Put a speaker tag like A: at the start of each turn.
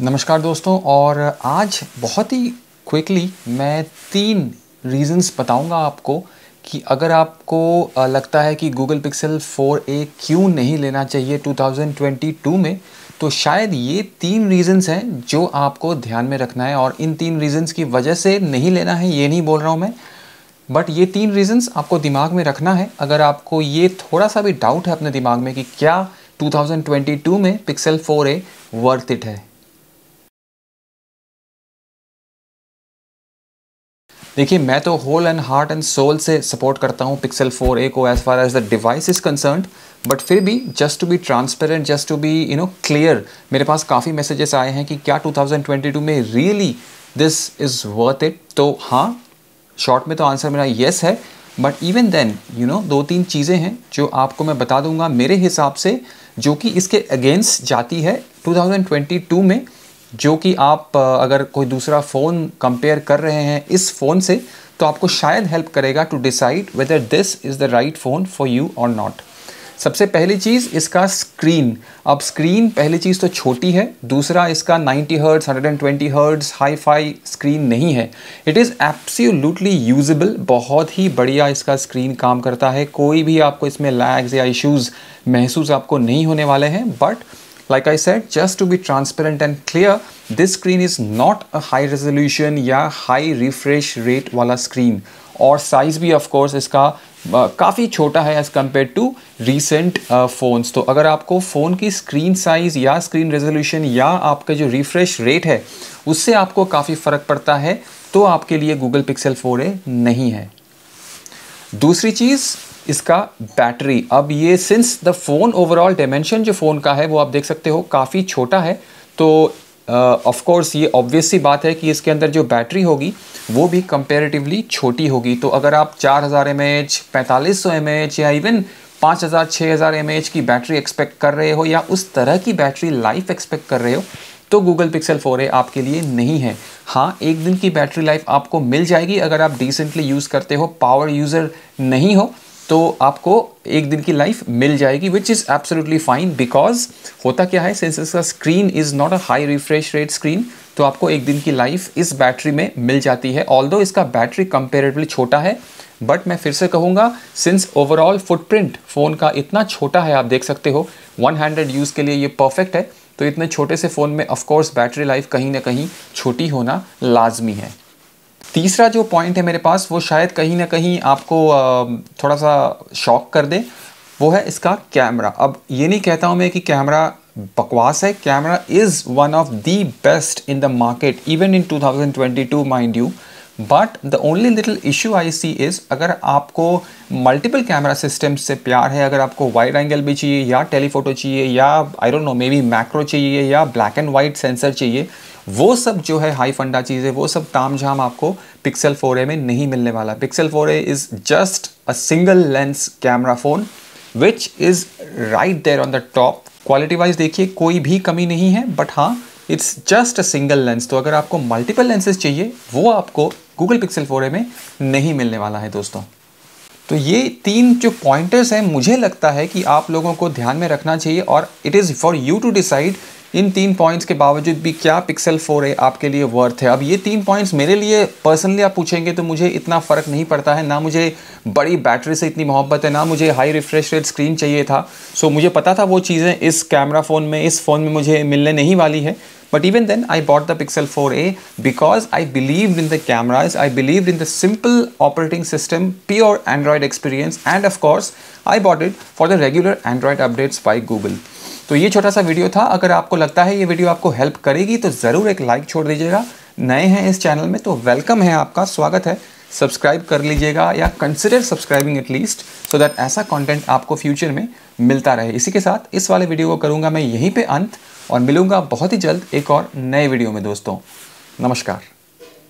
A: नमस्कार दोस्तों और आज बहुत ही क्विकली मैं तीन रीज़न्स बताऊंगा आपको कि अगर आपको लगता है कि गूगल पिक्सल 4a क्यों नहीं लेना चाहिए 2022 में तो शायद ये तीन रीज़न्स हैं जो आपको ध्यान में रखना है और इन तीन रीज़न्स की वजह से नहीं लेना है ये नहीं बोल रहा हूँ मैं बट ये तीन रीज़न्स आपको दिमाग में रखना है अगर आपको ये थोड़ा सा भी डाउट है अपने दिमाग में कि क्या 2022 में पिक्सल 4a वर्थ इट है देखिए मैं तो whole and heart and soul से सपोर्ट करता हूँ पिक्सल फोर ए को as far as the device is concern but फिर भी just to be transparent just to be you know clear मेरे पास काफ़ी मैसेजेस आए हैं कि क्या 2022 में really this is worth it तो हाँ शॉर्ट में तो आंसर मेरा येस है but even then you know दो तीन चीज़ें हैं जो आपको मैं बता दूंगा मेरे हिसाब से जो कि इसके अगेंस्ट जाती है 2022 में जो कि आप अगर कोई दूसरा फ़ोन कंपेयर कर रहे हैं इस फ़ोन से तो आपको शायद हेल्प करेगा to decide whether this is the right phone for you और नॉट सबसे पहली चीज़ इसका स्क्रीन अब स्क्रीन पहली चीज़ तो छोटी है दूसरा इसका 90 hertz 120 hertz hi fi screen नहीं है इट इज़ एप्सोलूटली यूजबल बहुत ही बढ़िया इसका स्क्रीन काम करता है कोई भी आपको इसमें लैग्स या इश्यूज़ महसूस आपको नहीं होने वाले हैं but Like I said, just to be transparent and clear, this screen is not a high resolution या high refresh rate वाला screen और साइज़ भी ऑफ कोर्स इसका काफ़ी छोटा है as compare to recent phones तो अगर आपको फ़ोन की स्क्रीन साइज़ या स्क्रीन रेजोल्यूशन या आपका जो रिफ़्रेश रेट है उससे आपको काफ़ी फ़र्क पड़ता है तो आपके लिए गूगल पिक्सल 4a नहीं है दूसरी चीज़ इसका बैटरी अब ये since the phone overall dimension जो फ़ोन का है वो आप देख सकते हो काफ़ी छोटा है तो ऑफ uh, कोर्स ये ऑब्वियस सी बात है कि इसके अंदर जो बैटरी होगी वो भी कंपेरेटिवली छोटी होगी तो अगर आप 4000 हज़ार एम एच पैंतालीस सौ एम एच या इवन 5000 हज़ार छः हज़ार एम एच की बैटरी एक्सपेक्ट कर रहे हो या उस तरह की बैटरी लाइफ एक्सपेक्ट कर रहे हो तो गूगल पिक्सल फोर ए आपके लिए नहीं है हाँ एक दिन की बैटरी लाइफ आपको मिल जाएगी अगर आप डिसेंटली यूज़ करते हो पावर यूज़र नहीं हो तो आपको एक दिन की लाइफ मिल जाएगी which is absolutely fine because होता क्या है सिंस इसका screen is not a high refresh rate screen तो आपको एक दिन की लाइफ इस बैटरी में मिल जाती है ऑल इसका बैटरी कंपेरेटिवली छोटा है बट मैं फिर से कहूँगा सिंस ओवरऑल फुटप्रिंट फ़ोन का इतना छोटा है आप देख सकते हो वन हैंड्रेड यूज़ के लिए ये परफेक्ट है तो इतने छोटे से फ़ोन में ऑफकोर्स बैटरी लाइफ कहीं ना कहीं छोटी होना लाजमी है तीसरा जो पॉइंट है मेरे पास वो शायद कहीं ना कहीं आपको थोड़ा सा शॉक कर दे वो है इसका कैमरा अब ये नहीं कहता हूँ मैं कि कैमरा बकवास है camera is one of the best in the market even in 2022 mind you but the only little issue I see is अगर आपको मल्टीपल कैमरा सिस्टम से प्यार है अगर आपको वाइड एंगल भी चाहिए या टेलीफोटो चाहिए या I don't know maybe macro चाहिए या ब्लैक एंड वाइट सेंसर चाहिए वो सब जो है हाई फंडा चीज़ें वो सब ताम झाम आपको पिक्सल फोर में नहीं मिलने वाला Pixel four is just a single lens camera phone which is right there on the top quality wise देखिए कोई भी कमी नहीं है बट हाँ it's just a single lens तो अगर आपको मल्टीपल लेंसेज चाहिए वो आपको गूगल पिक्सल फोर में नहीं मिलने वाला है दोस्तों तो ये तीन जो पॉइंटर्स हैं मुझे लगता है कि आप लोगों को ध्यान में रखना चाहिए और it is for you to decide in तीन पॉइंट्स के बावजूद भी क्या पिक्सल 4a आपके लिए वर्थ है अब ये तीन पॉइंट्स मेरे लिए पर्सनली आप पूछेंगे तो मुझे इतना फ़र्क नहीं पड़ता है ना मुझे बड़ी बैटरी से इतनी मोहब्बत है ना मुझे हाई रिफ्रेश रेट स्क्रीन चाहिए था सो मुझे पता था वो चीज़ें इस कैमरा फ़ोन में इस फ़ोन में मुझे मिलने नहीं वाली है but even then I bought the Pixel four A because I believe in the cameras I believe in the simple operating system pure Android experience and of course I bought it for the regular Android updates by Google तो ये छोटा सा video था अगर आपको लगता है ये वीडियो आपको हेल्प करेगी तो ज़रूर एक लाइक छोड़ दीजिएगा नए हैं इस चैनल में तो वेलकम है आपका स्वागत है सब्सक्राइब कर लीजिएगा या consider subscribing at least so that ऐसा कॉन्टेंट आपको फ्यूचर में मिलता रहे इसी के साथ इस वाले वीडियो को करूँगा मैं यहीं पर अंत और मिलूँगा बहुत ही जल्द एक और नए वीडियो में दोस्तों नमस्कार